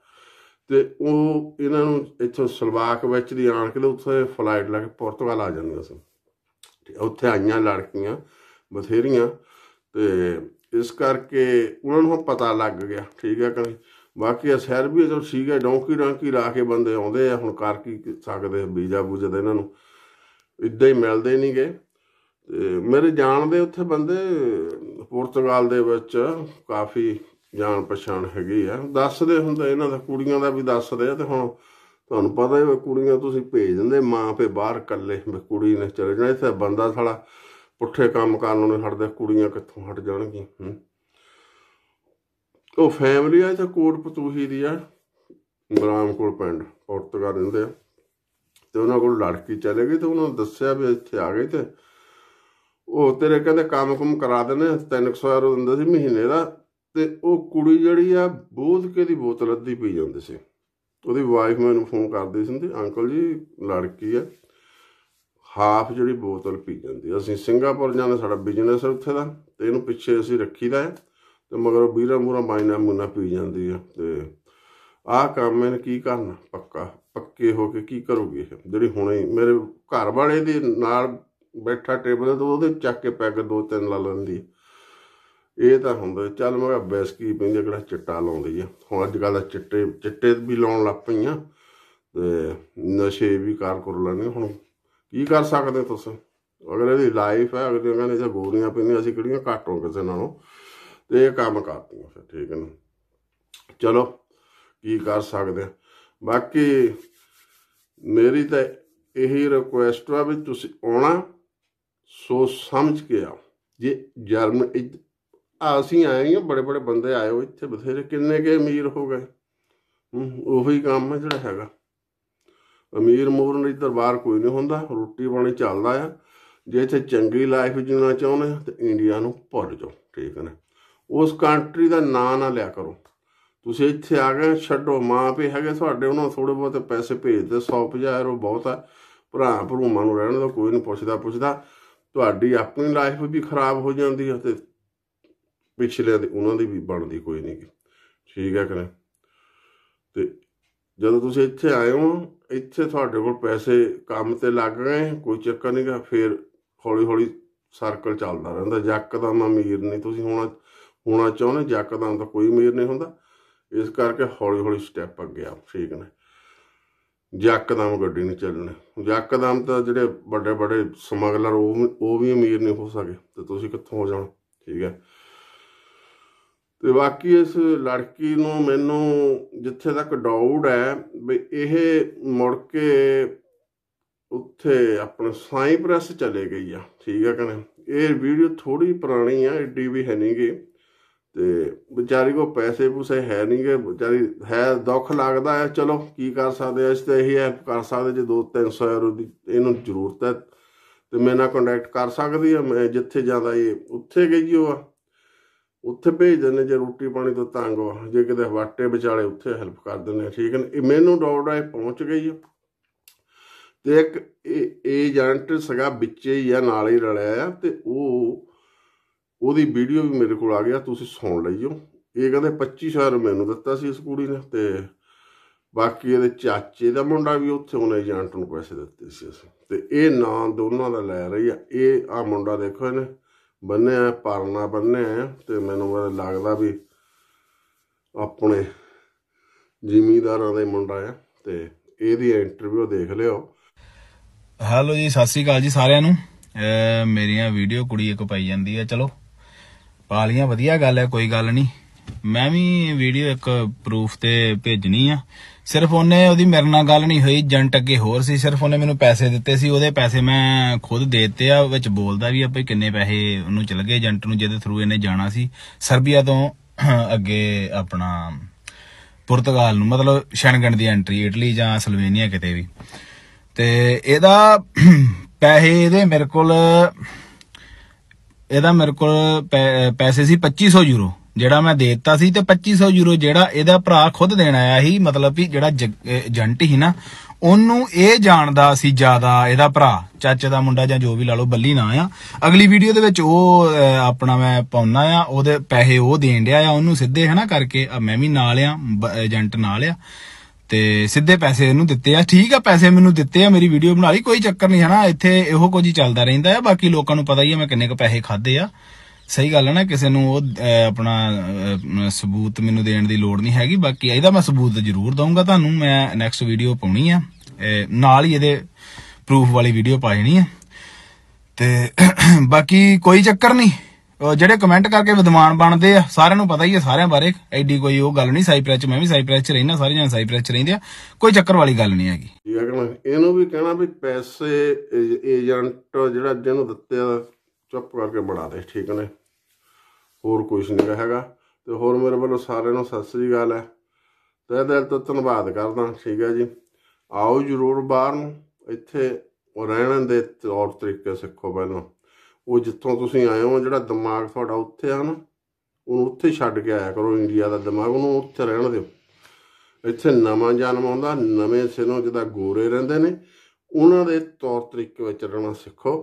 ਤੇ ਉਹ ਇਹਨਾਂ ਨੂੰ ਇੱਥੋਂ ਸਲਵਾਕ ਵਿੱਚ ਦੀ ਆਣ ਕੇ ਉੱਥੇ ਫਲਾਈਟ ਲੈ ਕੇ ਪੁਰਤਗਾਲ ਆ ਜਾਂਦੀਆਂ ਤੇ ਉੱਥੇ ਆਈਆਂ ਲੜਕੀਆਂ ਬਥੇਰੀਆਂ ਤੇ ਇਸ ਕਰਕੇ ਉਹਨਾਂ ਨੂੰ ਪਤਾ ਲੱਗ ਗਿਆ ਠੀਕ ਹੈ ਕਹਿੰਦੇ ਬਾਕੀ ਸ਼ਹਿਰ ਵੀ ਜਦੋਂ ਸੀਗਾ ਡੌਂਕੀ ਡਾਂਕੀ ਲਾ ਕੇ ਬੰਦੇ ਆਉਂਦੇ ਆ ਹੁਣ ਕਰ ਕੀ ਸਕਦੇ ਵੀਜ਼ਾ ਬੂਜਾ ਦੇ ਇਹਨਾਂ ਨੂੰ ਇਦਾਂ ਹੀ ਮਿਲਦੇ ਨਹੀਂ ਗਏ ਤੇ ਮੇਰੇ ਜਾਣਦੇ ਉੱਥੇ ਬੰਦੇ ਪੁਰਤਗਾਲ ਦੇ ਵਿੱਚ ਕਾਫੀ ਜਾਣ ਪਛਾਣ ਹੈਗੀ ਆ ਦੱਸਦੇ ਹੁੰਦੇ ਇਹਨਾਂ ਦਾ ਕੁੜੀਆਂ ਦਾ ਵੀ ਦੱਸਦੇ ਆ ਤੇ ਹੁਣ ਤੁਹਾਨੂੰ ਪਤਾ ਹੈ ਕੁੜੀਆਂ ਤੁਸੀਂ ਭੇਜ ਦਿੰਦੇ ਮਾਂ ਪੇ ਬਾਹਰ ਕੱਲੇ ਕੁੜੀ ਨੇ ਚਲੇ ਜਾਣਾ ਇੱਥੇ ਬੰਦਾ ਸਾਲਾ ਪੁੱਠੇ ਕੰਮ ਕਰਨ ਨੂੰ ਹਟਦੇ ਕੁੜੀਆਂ ਕਿੱਥੋਂ ਹਟ ਜਾਣਗੀਆਂ ਉਹ ਫੈਮਿਲੀ ਆ ਤੇ ਕੋਟ ਪਤੂਹੀ ਦੀ ਆ ਗੁਲਾਮ ਕੋਲ ਪਿੰਡ ਕਰ ਦਿੰਦੇ ਆ ਤੇ ਉਹਨਾਂ ਕੋਲ ਲੜਕੀ ਚਲੇ ਗਈ ਤੇ ਉਹਨਾਂ ਨੂੰ ਦੱਸਿਆ ਵੀ ਇੱਥੇ ਆ ਗਏ ਤੇ ਉਹ ਤੇਰੇ ਕਹਿੰਦੇ ਕੰਮ-ਕੁਮ ਕਰਾ ਦੇਣੇ 300 ਰੁਪਏ ਦਿੰਦੇ ਸੀ ਮਹੀਨੇ ਦਾ ਤੇ ਉਹ ਕੁੜੀ ਜਿਹੜੀ ਆ ਬੋਧ ਕੇ ਦੀ ਬੋਤਲ ਅੱਧੀ ਪੀ ਜਾਂਦੀ ਸੀ ਉਹਦੀ ਵਾਈਫ ਮੈਨੂੰ ਫੋਨ ਕਰਦੀ ਸੀ ਤੇ ਅੰਕਲ ਜੀ ਲੜਕੀ ਆ ਹਾਫ ਜਿਹੜੀ ਬੋਤਲ ਪੀ ਜਾਂਦੀ ਅਸੀਂ ਸਿੰਗਾਪੁਰ ਜਾਂਦੇ ਸਾਡਾ ਬਿਜ਼ਨਸ ਹੈ ਉੱਥੇ ਦਾ ਤੇ ਇਹਨੂੰ ਪਿੱਛੇ ਅਸੀਂ ਰੱਖੀਦਾ ਹੈ ਤੇ ਮਗਰ ਉਹ ਬੀਰਾ ਮੂਰਾ ਮਾਇਨਾ ਮੁੰਨਾ ਪੀ ਜਾਂਦੀ ਆ ਤੇ ਆਹ ਕੰਮ ਇਹਨੇ ਕੀ ਕਰਨਾ ਪੱਕਾ ਪੱਕੇ ਹੋ ਕੇ ਕੀ ਕਰੋਗੇ ਇਹ ਜਿਹੜੀ ਹੁਣੇ ਮੇਰੇ ਘਰ ਵਾਲੇ ਦੇ ਨਾਲ ਬੈਠਾ ਟੇਬਲ ਤੇ ਉਹਦੇ ਚੱਕ ਕੇ ਪੈਗ ਦੋ ਤਿੰਨ ਲਾ ਲੈਂਦੀ ਇਹ ਤਾਂ ਹੁੰਦਾ ਚੱਲ ਮੈਂ ਬੈਸ ਕੀ ਪੈਂਦੀ ਕਿਹੜਾ ਚਿੱਟਾ ਲਾਉਂਦੀ ਆ ਹੁਣ ਅੱਜ ਕੱਲ ਚਿੱਟੇ ਚਿੱਟੇ ਵੀ ਲਾਉਣ ਲੱਗ ਪਈਆਂ ਤੇ ਨਸ਼ੇ ਵੀ ਕਾਰ ਕਰ ਲੈਣੇ ਹੁਣ ਕੀ ਕਰ ਸਕਦੇ ਤੁਸੀਂ ਅਗਲੇ ਦੀ ਲਾਈਫ ਹੈ ਅਗਲੇ ਕਹਿੰਦੇ ਜੇ ਗੋਲੀਆਂ ਪੀਂਦੇ ਅਸੀਂ ਕਿਹੜੀਆਂ ਘਾਟੋਂ ਕਿਸੇ ਨਾਲੋਂ ਤੇ ਇਹ ਕੰਮ ਕਰਦੀਆਂ ਫਿਰ ਠੀਕ ਨੇ ਚਲੋ ਕੀ ਕਰ ਸਕਦੇ ਬਾਕੀ ਮੇਰੀ ਤਾਂ ਇਹੀ ਰਿਕੁਐਸਟ ਆ ਵੀ ਤੁਸੀਂ ਆਉਣਾ ਸੋ ਸਮਝ ਕੇ ਆਓ ਜੇ ਜਰਮ ਅਸੀਂ ਆਏ ਹਾਂ ਬੜੇ ਬੜੇ ਬੰਦੇ ਆਏ ਹੋ ਇੱਥੇ ਬਥੇਰੇ ਕਿੰਨੇ ਕੇ ਅਮੀਰ ਹੋ ਗਏ ਉਹੀ ਕੰਮ ਹੈ ਜਿਹੜਾ ਹੈਗਾ ਅਮੀਰ ਮੋਰ ਨਹੀਂ ਦਰਬਾਰ ਕੋਈ ਨਹੀਂ ਹੁੰਦਾ ਰੋਟੀ ਪਾਣੀ ਚੱਲਦਾ ਆ ਜੇ ਇੱਥੇ ਚੰਗੀ ਲਾਈਫ ਜੀਣਾ ਚਾਹੁੰਦੇ ਤਾਂ ਇੰਡੀਆ ਨੂੰ ਭੁੱਲ ਜਾਓ ਠੀਕ ਹੈ ਨਾ ਉਸ ਕੰਟਰੀ ਦਾ ਨਾਂ ਨਾ ਲਿਆ ਕਰੋ ਤੁਸੀਂ ਇੱਥੇ ਆ ਗਏ ਛੱਡੋ ਮਾਂ ਪੇ ਹੈਗੇ ਤੁਹਾਡੇ ਉਹਨਾਂ ਥੋੜੇ ਬਹੁਤ ਪੈਸੇ ਭੇਜਦੇ 100 50 ਰੋ ਬਹੁਤ ਆ ਭਰਾ ਭਰੂਮਾਂ ਨੂੰ ਰਹਿਣ ਦਾ ਕੋਈ ਨਹੀਂ ਪੁੱਛਦਾ ਪੁੱਛਦਾ ਤੁਹਾਡੀ ਆਪਣੀ ਲਾਈਫ ਵੀ ਖਰਾਬ ਹੋ ਜਾਂਦੀ ਹੈ ਤੇ ਪਿਛਲਿਆਂ ਦੀ ਉਹਨਾਂ ਦੀ ਵੀ ਬਣਦੀ ਕੋਈ ਨਹੀਂ ਠੀਕ ਹੈ ਕਰੇ ਤੇ ਜਦੋਂ ਤੁਸੀਂ ਇੱਥੇ ਆਏ ਹੋ ਇੱਥੇ ਤੁਹਾਡੇ ਕੋਲ ਪੈਸੇ ਕੰਮ ਤੇ ਲੱਗ ਗਏ ਕੋਈ ਚੱਕਰ ਨਹੀਂਗਾ ਫਿਰ ਹੌਲੀ ਹੌਲੀ ਸਰਕਲ ਚੱਲਦਾ ਰਹਿੰਦਾ ਜੱਕਦਮ ਅਮੀਰ ਨਹੀਂ ਤੁਸੀਂ ਹੋਣਾ ਹੋਣਾ ਚਾਹੁੰਦੇ ਜੱਕਦਮ ਤਾਂ ਕੋਈ ਅਮੀਰ ਨਹੀਂ ਹੁੰਦਾ ਇਸ ਕਰਕੇ ਹੌਲੀ ਹੌਲੀ ਸਟੈਪ ਅੱਗੇ ਆ ਠੀਕ ਨੇ ਜੱਕਦਮ ਗੱਡੀ ਨਹੀਂ ਚੱਲਣੀ ਜੱਕਦਮ ਤਾਂ ਜਿਹੜੇ ਵੱਡੇ ਵੱਡੇ ਸਮਗਲਰ ਉਹ ਉਹ ਵੀ ਅਮੀਰ ਨਹੀਂ ਹੋ ਸਕੇ ਤੇ ਤੁਸੀਂ ਕਿੱਥੋਂ ਹੋ ਜਾਣਾ ਠੀਕ ਹੈ ਤੇ ਬਾਕੀ ਇਸ ਲੜਕੀ ਨੂੰ ਮੈਨੂੰ ਜਿੱਥੇ ਤੱਕ ਡਾਊਟ ਹੈ ਵੀ ਇਹ ਮੁੜ ਕੇ ਉੱਥੇ ਆਪਣਾ ਸਾਈ ਪ੍ਰੈਸ ਚਲੇ ਗਈ ਆ ਠੀਕ ਆ ਕਹਿੰਦੇ ਇਹ ਵੀਡੀਓ ਥੋੜੀ ਪੁਰਾਣੀ ਆ ਏਡੀ ਵੀ ਹੈ ਨਹੀਂਗੀ ਤੇ ਵਿਚਾਰੀ ਕੋ ਪੈਸੇ ਪੂਸੇ ਹੈ ਨਹੀਂਗੇ ਵਿਚਾਰੀ ਹੈ ਦੁੱਖ ਲੱਗਦਾ ਹੈ ਚਲੋ ਕੀ ਕਰ ਸਕਦੇ ਆ ਇਸ ਤੇ ਇਹ ਕਰ ਸਕਦੇ ਜੇ 2-300 ਯੂਰੋ ਦੀ ਇਹਨੂੰ ਜ਼ਰੂਰਤ ਹੈ ਤੇ ਮੈਂ ਨਾਲ ਕੰਟੈਕਟ ਕਰ ਸਕਦੀ ਆ ਮੈਂ ਜਿੱਥੇ ਜਾਂਦਾ ਇਹ ਉੱਥੇ ਗਈ ਉਹ ਆ ਉੱਥੇ ਭੇਜ ਦਿੰਦੇ ਜੇ ਰੋਟੀ ਪਾਣੀ ਤੋਂ ਤੰਗ ਹੋ ਜੇ ਕਿਤੇ ਵਾਟੇ ਵਿਚਾਲੇ ਉੱਥੇ ਹੈਲਪ ਕਰ ਦਿੰਦੇ ਠੀਕ ਨੇ ਇਹ ਮੈਨੂੰ ਡਾਊਟ ਆ ਪਹੁੰਚ ਗਈ ਤੇ ਇੱਕ ਏਜੰਟ ਸਗਾ ਵਿੱਚੇ ਹੀ ਆ ਨਾਲ ਹੀ ਰਲਿਆ ਆ ਤੇ ਉਹ ਉਹਦੀ ਵੀਡੀਓ ਵੀ ਮੇਰੇ ਕੋਲ ਆ ਗਿਆ ਤੁਸੀਂ ਸੁਣ ਲਈਓ ਇਹ ਕਹਿੰਦੇ 25000 ਮੈਨੂੰ ਦਿੱਤਾ ਸੀ ਇਸ ਕੁੜੀ ਨੇ ਤੇ ਬਾਕੀ ਇਹਦੇ ਚਾਚੇ ਦਾ ਮੁੰਡਾ ਵੀ ਉੱਥੇ ਉਹਨੇ ਏਜੰਟ ਨੂੰ ਪੈਸੇ ਦਿੱਤੇ ਸੀ ਤੇ ਇਹ ਨਾਂ ਦੋਨਾਂ ਦਾ ਲੈ ਰਹੀ ਆ ਇਹ ਆ ਮੁੰਡਾ ਦੇਖੋ ਇਹਨੇ ਬੰਨਿਆ ਪਰਨਾ ਬੰਨਿਆ ਤੇ ਮੈਨੂੰ ਲੱਗਦਾ ਵੀ ਆਪਣੇ ਜ਼ਿਮੀਦਾਰਾਂ ਦੇ ਮੁੰਡਾ ਆ ਤੇ ਇਹਦੀ ਇੰਟਰਵਿਊ ਦੇਖ ਲਿਓ ਹੈਲੋ ਜੀ ਸਤਿ ਸ੍ਰੀ ਅਕਾਲ ਜੀ ਸਾਰਿਆਂ ਨੂੰ ਮੇਰੀਆਂ ਵੀਡੀਓ ਕੁੜੀ ਇੱਕ ਪਾਈ ਜਾਂਦੀ ਆ ਚਲੋ ਪਾਲੀਆਂ ਵਧੀਆ ਗੱਲ ਹੈ ਕੋਈ ਗੱਲ ਨਹੀਂ ਮੈਂ ਵੀ ਵੀਡੀਓ ਇੱਕ ਪ੍ਰੂਫ ਤੇ ਭੇਜਣੀ ਆ ਸਿਰਫ ਉਹਨੇ ਉਹਦੀ ਮੇਰੇ ਨਾਲ ਗੱਲ ਨਹੀਂ ਹੋਈ ਜੰਟ ਅੱਗੇ ਹੋਰ ਸੀ ਸਿਰਫ ਉਹਨੇ ਮੈਨੂੰ ਪੈਸੇ ਦਿੱਤੇ ਸੀ ਉਹਦੇ ਪੈਸੇ ਮੈਂ ਖੁਦ ਦੇ ਦਿੱਤੇ ਆ ਵਿੱਚ ਬੋਲਦਾ ਵੀ ਆ ਭਈ ਕਿੰਨੇ ਪੈਸੇ ਉਹਨੂੰ ਚਲ ਗਏ ਏਜੰਟ ਨੂੰ ਜਿਹਦੇ ਥਰੂ ਇਹਨੇ ਜਾਣਾ ਸੀ ਸਰਬੀਆ ਤੋਂ ਅੱਗੇ ਆਪਣਾ ਪੁਰਤਗਾਲ ਨੂੰ ਮਤਲਬ ਸ਼ੈਨਗਨ ਦੀ ਐਂਟਰੀ ਇਟਲੀ ਜਾਂ ਸਲੋਵੇਨੀਆ ਕਿਤੇ ਵੀ ਤੇ ਇਹਦਾ ਪੈਸੇ ਇਹਦੇ ਮੇਰੇ ਕੋਲ ਇਹਦਾ ਮੇਰੇ ਕੋਲ ਪੈਸੇ ਸੀ 2500 ਯੂਰੋ ਜਿਹੜਾ ਮੈਂ ਦੇ ਦਿੱਤਾ ਸੀ ਤੇ 2500 ਯੂਰੋ ਜਿਹੜਾ ਇਹਦਾ ਭਰਾ ਖੁਦ ਦੇਣ ਆਇਆ ਸੀ ਮਤਲਬ ਵੀ ਜਿਹੜਾ ਏਜੰਟ ਸੀ ਨਾ ਉਹਨੂੰ ਇਹ ਜਾਣਦਾ ਸੀ ਜਿਆਦਾ ਇਹਦਾ ਭਰਾ ਚਾਚੇ ਦਾ ਮੁੰਡਾ ਜਾਂ ਜੋ ਵੀ ਲਾ ਲਓ ਬੱਲੀ ਨਾ ਆ ਅਗਲੀ ਵੀਡੀਓ ਦੇ ਵਿੱਚ ਉਹ ਆਪਣਾ ਮੈਂ ਪਾਉਣਾ ਆ ਉਹਦੇ ਪੈਸੇ ਉਹ ਦੇਣ ਡਿਆ ਆ ਉਹਨੂੰ ਸਿੱਧੇ ਹਨਾ ਕਰਕੇ ਮੈਂ ਵੀ ਨਾਲ ਆ ਏਜੰਟ ਨਾਲ ਆ ਤੇ ਸਿੱਧੇ ਪੈਸੇ ਇਹਨੂੰ ਦਿੱਤੇ ਆ ਠੀਕ ਆ ਪੈਸੇ ਮੈਨੂੰ ਦਿੱਤੇ ਆ ਮੇਰੀ ਵੀਡੀਓ ਬਣਾ ਲਈ ਕੋਈ ਚੱਕਰ ਨਹੀਂ ਹਨਾ ਇੱਥੇ ਇਹੋ ਕੁਝ ਹੀ ਚੱਲਦਾ ਰਹਿੰਦਾ ਆ ਬਾਕੀ ਲੋਕਾਂ ਨੂੰ ਪਤਾ ਹੀ ਆ ਮੈਂ ਕਿੰਨੇ ਕ ਪੈਸੇ ਖਾਦੇ ਆ ਸਹੀ ਗੱਲ ਹੈ ਨਾ ਕਿਸੇ ਨੂੰ ਉਹ ਆਪਣਾ ਸਬੂਤ ਮੈਨੂੰ ਦੇਣ ਦੀ ਲੋੜ ਨਹੀਂ ਹੈਗੀ ਬਾਕੀ ਇਹਦਾ ਮੈਂ ਸਬੂਤ ਜ਼ਰੂਰ ਦਊਂਗਾ ਤੁਹਾਨੂੰ ਮੈਂ ਨੈਕਸਟ ਵੀਡੀਓ ਪਾਉਣੀ ਆ ਨਾਲ ਹੀ ਇਹਦੇ ਪ੍ਰੂਫ ਵਾਲੀ ਵੀਡੀਓ ਪਾ ਜਣੀ ਆ ਤੇ ਬਾਕੀ ਕੋਈ ਚੱਕਰ ਨਹੀਂ ਜਿਹੜੇ ਕਮੈਂਟ ਕਰਕੇ ਵਿਦਵਾਨ ਬਣਦੇ ਆ ਸਾਰਿਆਂ ਨੂੰ ਪਤਾ ਹੀ ਆ ਸਾਰਿਆਂ ਬਾਰੇ ਐਡੀ ਕੋਈ ਉਹ ਗੱਲ ਨਹੀਂ ਸਾਈਪ੍ਰੈਸ ਚ ਮੈਂ ਵੀ ਸਾਈਪ੍ਰੈਸ ਚ ਰਹਿਣਾ ਸਾਰੇ ਜਣ ਸਾਈਪ੍ਰੈਸ ਚ ਰਹਿੰਦੇ ਆ ਕੋਈ ਚੱਕਰ ਵਾਲੀ ਗੱਲ ਨਹੀਂ ਹੈਗੀ ਇਹਨੂੰ ਵੀ ਕਹਿਣਾ ਵੀ ਪੈਸੇ ਏਜੰਟ ਜਿਹੜਾ ਜਿਹਨੂੰ ਦਿੱਤੇ ਚੁੱਪ ਕਰਕੇ ਬਣਾ ਦੇ ਠੀਕ ਨੇ ਹੋਰ ਕੁਝ ਨਹੀਂ ਹੈਗਾ ਤੇ ਹੋਰ ਮੇਰੇ ਵੱਲੋਂ ਸਾਰਿਆਂ ਨੂੰ ਸਤਿ ਸ੍ਰੀ ਅਕਾਲ ਹੈ ਤੇ ਦਿਲ ਤੋਂ ਧੰਨਵਾਦ ਕਰਦਾ ਠੀਕ ਹੈ ਜੀ ਆਓ ਜ਼ਰੂਰ ਬਾਹਰ ਨੂੰ ਇੱਥੇ ਰਹਿਣ ਦੇ ਤੌਰ ਤਰੀਕੇ ਸਿੱਖੋ ਪਹਿਲਾਂ ਉਹ ਜਿੱਥੋਂ ਤੁਸੀਂ ਆਏ ਹੋ ਜਿਹੜਾ ਦਿਮਾਗ ਤੁਹਾਡਾ ਉੱਥੇ ਆ ਨਾ ਉਹਨੂੰ ਉੱਥੇ ਛੱਡ ਕੇ ਆਇਆ ਕਰੋ ਇੰਡੀਆ ਦਾ ਦਿਮਾਗ ਉਹਨੂੰ ਉੱਥੇ ਰਹਿਣ ਦਿਓ ਇੱਥੇ ਨਵਾਂ ਜਨਮ ਆਉਂਦਾ ਨਵੇਂ ਸਿਰੋਂ ਜਿਹਦਾ ਗੋਰੇ ਰਹਿੰਦੇ ਨੇ ਉਹਨਾਂ ਦੇ ਤੌਰ ਤਰੀਕੇ ਵਿੱਚ ਰਹਿਣਾ ਸਿੱਖੋ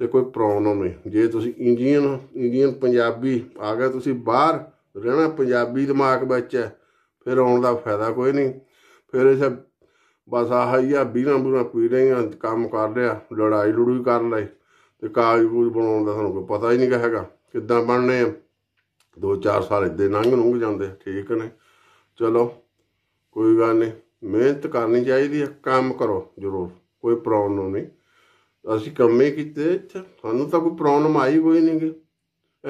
ਤੇ ਕੋਈ ਪ੍ਰੋਬਲਮ ਨਹੀਂ ਜੇ ਤੁਸੀਂ ਇੰਡੀਅਨ ਇੰਡੀਅਨ ਪੰਜਾਬੀ ਆ ਗਿਆ ਤੁਸੀਂ ਬਾਹਰ ਰਹਿਣਾ ਪੰਜਾਬੀ ਦਿਮਾਗ ਵਿੱਚ ਹੈ ਫਿਰ ਆਉਣ ਦਾ ਫਾਇਦਾ ਕੋਈ ਨਹੀਂ ਫਿਰ ਸਭ ਬਸ ਆਹ ਹੀ ਆ ਬੀਨਾ ਬੂਨਾ ਪੀ ਰਹੀਆਂ ਕੰਮ ਕਰ ਲਿਆ ਲੜਾਈ ਲੜੂਈ ਕਰ ਲਈ ਤੇ ਕਾਗਜ਼ ਕੂਜ ਬਣਾਉਣ ਦਾ ਤੁਹਾਨੂੰ ਕੋਈ ਪਤਾ ਹੀ ਨਹੀਂ ਹੈਗਾ ਕਿੱਦਾਂ ਬਣਨੇ ਆ ਦੋ ਚਾਰ ਸਾਲ ਇੱਦੇ ਨੰਗ ਲੰਘ ਜਾਂਦੇ ਠੀਕ ਨੇ ਚਲੋ ਕੋਈ ਗੱਲ ਨਹੀਂ ਮਿਹਨਤ ਕਰਨੀ ਚਾਹੀਦੀ ਹੈ ਕੰਮ ਕਰੋ ਜ਼ਰੂਰ ਕੋਈ ਪ੍ਰੋਬਲਮ ਨਹੀਂ ਅਸੀਂ ਕੰਮੇ ਕੀਤੇ ਤੁਹਾਨੂੰ ਤਾਂ ਕੋਈ ਪ੍ਰੋਬਲਮ ਆਈ ਕੋਈ ਨਹੀਂ ਗੀ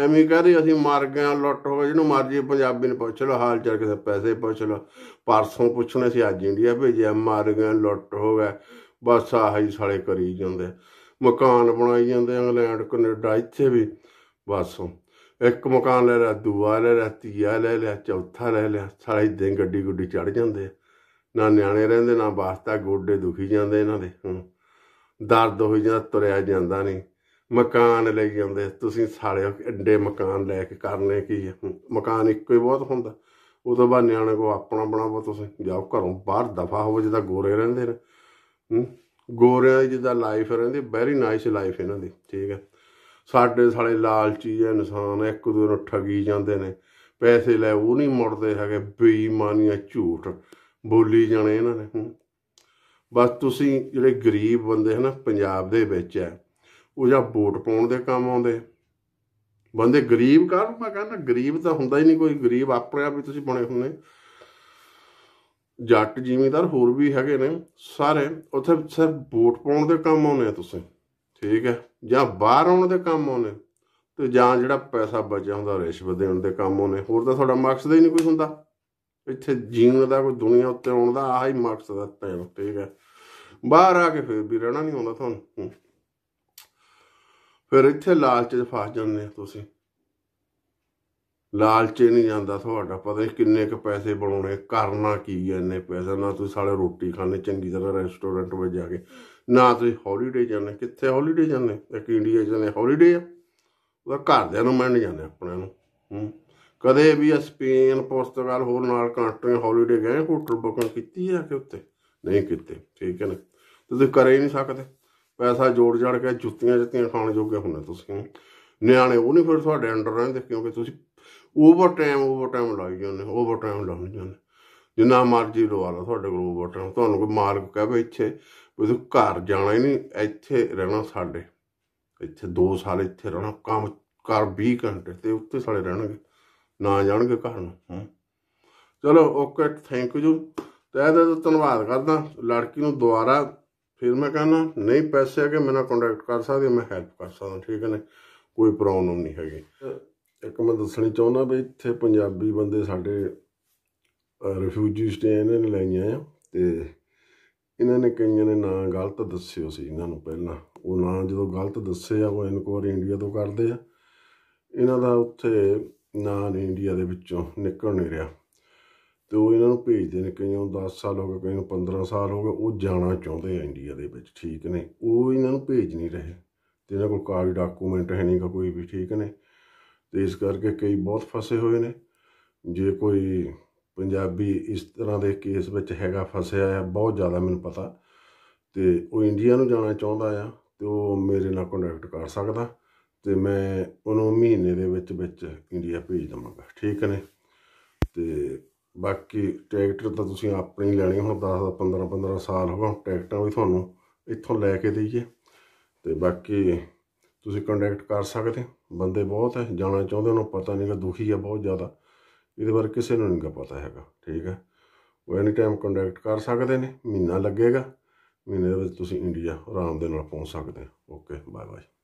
ਐਵੇਂ ਕਹਦੇ ਅਸੀਂ ਮਰ ਗਏ ਲੁੱਟ ਹੋ ਜਿਹਨੂੰ ਮਰਜੀ ਪੰਜਾਬੀ ਨੂੰ ਪੁੱਛ ਲੋ ਹਾਲ ਚਾਲ ਕਿਸੇ ਪੈਸੇ ਪੁੱਛ ਲੋ ਪਰਸੋਂ ਪੁੱਛਣੇ ਸੀ ਅੱਜ ਇੰਡੀਆ ਭੇਜਿਆ ਮਰ ਗਏ ਲੁੱਟ ਹੋ ਗਏ ਬਸ ਆਹੀ ਸਾਲੇ ਕਰੀ ਜਾਂਦੇ ਮਕਾਨ ਬਣਾਈ ਜਾਂਦੇ ਇੰਗਲੈਂਡ ਕੈਨੇਡਾ ਇੱਥੇ ਵੀ ਬਸ ਇੱਕ ਮਕਾਨ ਲੈ ਲਿਆ ਦੂਆ ਲੈ ਲਿਆ ਤੀਆ ਲੈ ਲਿਆ ਚੌਥਾ ਲੈ ਲਿਆ ਸਾਲੇ ਇਦਾਂ ਗੱਡੀ ਗੁੱਡੀ ਚੜ ਜਾਂਦੇ ਨਾ ਨਿਆਣੇ ਰਹਿੰਦੇ ਨਾ ਵਾਸਤਾ ਗੋਡੇ ਦੁਖੀ ਜਾਂਦੇ ਇਹਨਾਂ ਦੇ ਹੂੰ ਦਰਦ ਹੋਈ ਜਾਂਦਾ ਤੁਰਿਆ ਜਾਂਦਾ ਨਹੀਂ ਮਕਾਨ ਲਈ ਜਾਂਦੇ ਤੁਸੀਂ ਸਾਲਿਓ ਐਡੇ ਮਕਾਨ ਲੈ ਕੇ ਕਰਨੇ ਕੀ ਮਕਾਨ ਇੱਕੋ ਹੀ ਬਹੁਤ ਹੁੰਦਾ ਉਦੋਂ ਬਾਅਦ ਨਿਆਣੇ ਕੋ ਆਪਣਾ ਬਣਾਵੋ ਤੁਸੀਂ ਜਾਓ ਘਰੋਂ ਬਾਹਰ ਦਫਾ ਹੋਵੋ ਜਿਹਦਾ ਗੋਰੇ ਰਹਿੰਦੇ ਨੇ ਗੋਰਿਆਂ ਦੀ ਜਿਹਦਾ ਲਾਈਫ ਰਹਿੰਦੀ ਵੈਰੀ ਨਾਈਸ ਲਾਈਫ ਇਹਨਾਂ ਦੀ ਠੀਕ ਹੈ ਸਾਡੇ ਸਾਲੇ ਲਾਲਚੀ ਜਿਹੇ ਇਨਸਾਨ ਇੱਕ ਦੂਜੇ ਨੂੰ ਠਗੀ ਜਾਂਦੇ ਨੇ ਪੈਸੇ ਲੈ ਉਹ ਨਹੀਂ ਮੁੜਦੇ ਹੈਗੇ ਬੇਈਮਾਨੀਆਂ ਝੂਠ ਬੋਲੀ ਜਾਣੇ ਇਹਨਾਂ ਨੇ ਬਸ ਤੁਸੀਂ ਜਿਹੜੇ ਗਰੀਬ ਬੰਦੇ ਹਨ ਪੰਜਾਬ ਦੇ ਵਿੱਚ ਹੈ ਉਹ ਜਾਂ ਵੋਟ ਪਾਉਣ ਦੇ ਕੰਮ ਆਉਂਦੇ ਬੰਦੇ ਗਰੀਬ ਕਾਹਨੂੰ ਮੈਂ ਕਹਿੰਦਾ ਗਰੀਬ ਤਾਂ ਹੁੰਦਾ ਹੀ ਨਹੀਂ ਕੋਈ ਗਰੀਬ ਆਪਣੇ ਆਪ ਹੀ ਤੁਸੀਂ ਬਣੇ ਹੁੰਦੇ ਜੱਟ ਜ਼ਿਮੀਂਦਾਰ ਹੋਰ ਵੀ ਹੈਗੇ ਨੇ ਸਾਰੇ ਉੱਥੇ ਸਿਰਫ ਵੋਟ ਪਾਉਣ ਦੇ ਕੰਮ ਆਉਨੇ ਆ ਤੁਸੀਂ ਠੀਕ ਹੈ ਜਾਂ ਬਾਹਰ ਆਉਣ ਦੇ ਕੰਮ ਆਉਨੇ ਤੇ ਜਾਂ ਜਿਹੜਾ ਪੈਸਾ ਬਚਿਆ ਹੁੰਦਾ ਰਿਸ਼ਵਤ ਦੇਣ ਦੇ ਕੰਮ ਆਉਨੇ ਹੋਰ ਤਾਂ ਤੁਹਾਡਾ ਮਕਸਦ ਹੀ ਨਹੀਂ ਕੋਈ ਹੁੰਦਾ ਇੱਥੇ ਜੀਣ ਦਾ ਕੋਈ ਦੁਨੀਆ ਉੱਤੇ ਆਉਣ ਦਾ ਆਹੀ ਮਕਸਦ ਹੈ ਭੈਣ ਠੀਕ ਹੈ ਬਾਹਰ ਆ ਕੇ ਫਿਰ ਵੀ ਰਹਿਣਾ ਨਹੀਂ ਆਉਂਦਾ ਤੁਹਾਨੂੰ ਫਿਰ ਇੱਥੇ ਲਾਲਚ 'ਚ ਫਸ ਜਾਂਦੇ ਤੁਸੀਂ ਲਾਲਚੇ ਨਹੀਂ ਜਾਂਦਾ ਤੁਹਾਡਾ ਪਤਾ ਨਹੀਂ ਕਿੰਨੇ ਕ ਪੈਸੇ ਬਣਾਉਣੇ ਕਰਨਾ ਕੀ ਹੈ ਇੰਨੇ ਪੈਸੇ ਨਾ ਤੁਸੀਂ ਸਾਲੇ ਰੋਟੀ ਖਾਣੇ ਚੰਗੀ ਤਰ੍ਹਾਂ ਰੈਸਟੋਰੈਂਟ ਵਿੱਚ ਜਾ ਕੇ ਨਾ ਤੁਸੀਂ ਹੌਲੀਡੇ ਜਾਂਦੇ ਕਿੱਥੇ ਹੌਲੀਡੇ ਜਾਂਦੇ ਇੱਕ ਇੰਡੀਆ ਜਾਂਦੇ ਹੌਲੀਡੇ ਆ ਉਹ ਘਰਦਿਆਂ ਨੂੰ ਮੰਨ ਜਾਂਦੇ ਆਪਣੇ ਨੂੰ ਹੂੰ ਕਦੇ ਵੀ ਸਪੇਨ ਪੁਰਤਗਾਲ ਹੋਰ ਨਾਲ ਕੰਟਰੀ ਹੌਲੀਡੇ ਗਏ ਹੋਟਲ ਬੁਕਿੰਗ ਕੀਤੀ ਆ ਕਿ ਉੱਤੇ ਨਹੀਂ ਕੀਤੀ ਠੀਕ ਹੈ ਨਾ ਤੁਸੀਂ ਕਰੇ ਨਹੀਂ ਸਕਦੇ ਪੈਸਾ ਜੋੜ ਜੜ ਕੇ ਜੁੱਤੀਆਂ ਜੁੱਤੀਆਂ ਖਾਣ ਜੋਗੇ ਹੁੰਦੇ ਤੁਸੀਂ ਨਿਆਣੇ ਉਹ ਨਹੀਂ ਫਿਰ ਤੁਹਾਡੇ ਅੰਡਰ ਰਹਿੰਦੇ ਕਿਉਂਕਿ ਤੁਸੀਂ ਓਵਰ ਟਾਈਮ ਓਵਰ ਟਾਈਮ ਲਾਈ ਜਾਂਦੇ ਓਵਰ ਟਾਈਮ ਲਾਈ ਜਾਂਦੇ ਜਿੰਨਾ ਮਰਜ਼ੀ ਲਵਾ ਲਓ ਤੁਹਾਡੇ ਕੋਲ ਓਵਰ ਟਾਈਮ ਤੁਹਾਨੂੰ ਕੋਈ ਮਾਲਕ ਕਹੇ ਇੱਥੇ ਤੁਸੀਂ ਘਰ ਜਾਣਾ ਹੀ ਨਹੀਂ ਇੱਥੇ ਰਹਿਣਾ ਸਾਡੇ ਇੱਥੇ 2 ਸਾਲ ਇੱਥੇ ਰਹਿਣਾ ਕੰਮ ਕਰ 20 ਘੰਟੇ ਤੇ ਉੱਤੇ ਸਾਲੇ ਰਹਿਣਗੇ ਨਾ ਜਾਣਗੇ ਘਰ ਨੂੰ ਚਲੋ ਓਕੇ ਥੈਂਕ ਯੂ ਤੇ ਇਹਦਾ ਤਾਂ ਧੰਨਵਾਦ ਕਰਦਾ ਲੜਕੀ ਨੂੰ ਦੁਬਾਰਾ ਫਿਰ ਮੈਂ ਕਹਿੰਦਾ ਨਹੀਂ ਪੈਸੇ ਹੈਗੇ ਮੇਰਾ ਕੰਟੈਕਟ ਕਰ ਸਕਦੇ ਮੈਂ ਹੈਲਪ ਕਰ ਸਕਦਾ ਠੀਕ ਹੈ ਨਾ ਕੋਈ ਪ੍ਰੋਬਲਮ ਨਹੀਂ ਹੈਗੀ ਇੱਕ ਮੈਂ ਦੱਸਣੀ ਚਾਹੁੰਦਾ ਵੀ ਇੱਥੇ ਪੰਜਾਬੀ ਬੰਦੇ ਸਾਡੇ ਰਿਫਿਊਜੀ ਸਟੇ ਇਹਨਾਂ ਨੇ ਲੈਣੀਆਂ ਆ ਤੇ ਇਹਨਾਂ ਨੇ ਕਈਆਂ ਨੇ ਨਾਂ ਗਲਤ ਦੱਸਿਓ ਸੀ ਇਹਨਾਂ ਨੂੰ ਪਹਿਲਾਂ ਉਹ ਨਾਂ ਜਦੋਂ ਗਲਤ ਦੱਸੇ ਆ ਉਹ ਇਨਕੁਆਰੀ ਇੰਡੀਆ ਤੋਂ ਕਰਦੇ ਆ ਇਹਨਾਂ ਦਾ ਉੱਥੇ ਨਾਂ ਇੰਡੀਆ ਦੇ ਵਿੱਚੋਂ ਨਿਕਲ ਨਹੀਂ ਰਿਹਾ ਤੇ ਉਹ ਇਹਨਾਂ ਨੂੰ ਭੇਜਦੇ ਨੇ ਕਈਆਂ ਨੂੰ 10 ਸਾਲ ਹੋ ਗਏ ਕਈਆਂ ਨੂੰ 15 ਸਾਲ ਹੋ ਗਏ ਉਹ ਜਾਣਾ ਚਾਹੁੰਦੇ ਆ ਇੰਡੀਆ ਦੇ ਵਿੱਚ ਠੀਕ ਨੇ ਉਹ ਇਹਨਾਂ ਨੂੰ ਭੇਜ ਨਹੀਂ ਰਹੇ ਤੇ ਇਹਨਾਂ ਕੋਲ ਕਾਗਜ਼ ਡਾਕੂਮੈਂਟ ਹੈ ਨਹੀਂਗਾ ਕੋਈ ਵੀ ਠੀਕ ਨੇ ਤੇ ਇਸ ਕਰਕੇ ਕਈ ਬਹੁਤ ਫਸੇ ਹੋਏ ਨੇ ਜੇ ਕੋਈ ਪੰਜਾਬੀ ਇਸ ਤਰ੍ਹਾਂ ਦੇ ਕੇਸ ਵਿੱਚ ਹੈਗਾ ਫਸਿਆ ਹੈ ਬਹੁਤ ਜ਼ਿਆਦਾ ਮੈਨੂੰ ਪਤਾ ਤੇ ਉਹ ਇੰਡੀਆ ਨੂੰ ਜਾਣਾ ਚਾਹੁੰਦਾ ਆ ਤੇ ਉਹ ਮੇਰੇ ਨਾਲ ਕੰਟੈਕਟ ਕਰ ਸਕਦਾ ਤੇ ਮੈਂ ਉਹਨੂੰ ਮਹੀਨੇ ਦੇ ਵਿੱਚ ਵਿੱਚ ਇੰਡੀਆ ਭੇਜ ਦਵਾਂਗਾ ਠੀਕ ਨੇ ਤੇ ਬਾਕੀ ਟਰੈਕਟਰ ਤਾਂ ਤੁਸੀਂ ਆਪਣੀ ਲੈਣੀ ਹੁਣ 10 15 15 ਸਾਲ ਹੋ ਗਏ ਟਰੈਕਟਰਾਂ ਵੀ ਤੁਹਾਨੂੰ ਇੱਥੋਂ ਲੈ ਕੇ ਦਈਏ ਤੇ ਬਾਕੀ ਤੁਸੀਂ ਕੰਟੈਕਟ ਕਰ ਸਕਦੇ ਬੰਦੇ ਬਹੁਤ ਹੈ ਜਾਣਾ ਚਾਹੁੰਦੇ ਉਹਨੂੰ ਪਤਾ ਨਹੀਂ ਕਿ ਦੁਖੀ ਹੈ ਬਹੁਤ ਜ਼ਿਆਦਾ ਇਹਦੇ ਬਾਰੇ ਕਿਸੇ ਨੂੰ ਨਹੀਂ ਪਤਾ ਹੈਗਾ ਠੀਕ ਹੈ ਉਹ ਐਨੀ ਟਾਈਮ ਕੰਟੈਕਟ ਕਰ ਸਕਦੇ ਨੇ ਮਹੀਨਾ ਲੱਗੇਗਾ ਮਹੀਨੇ ਦੇ ਵਿੱਚ ਤੁਸੀਂ ਇੰਡੀਆ ਆਰਾਮ ਦੇ ਨਾਲ ਪਹੁੰਚ ਸਕਦੇ ਹੋ ਓਕੇ ਬਾਏ ਬਾਏ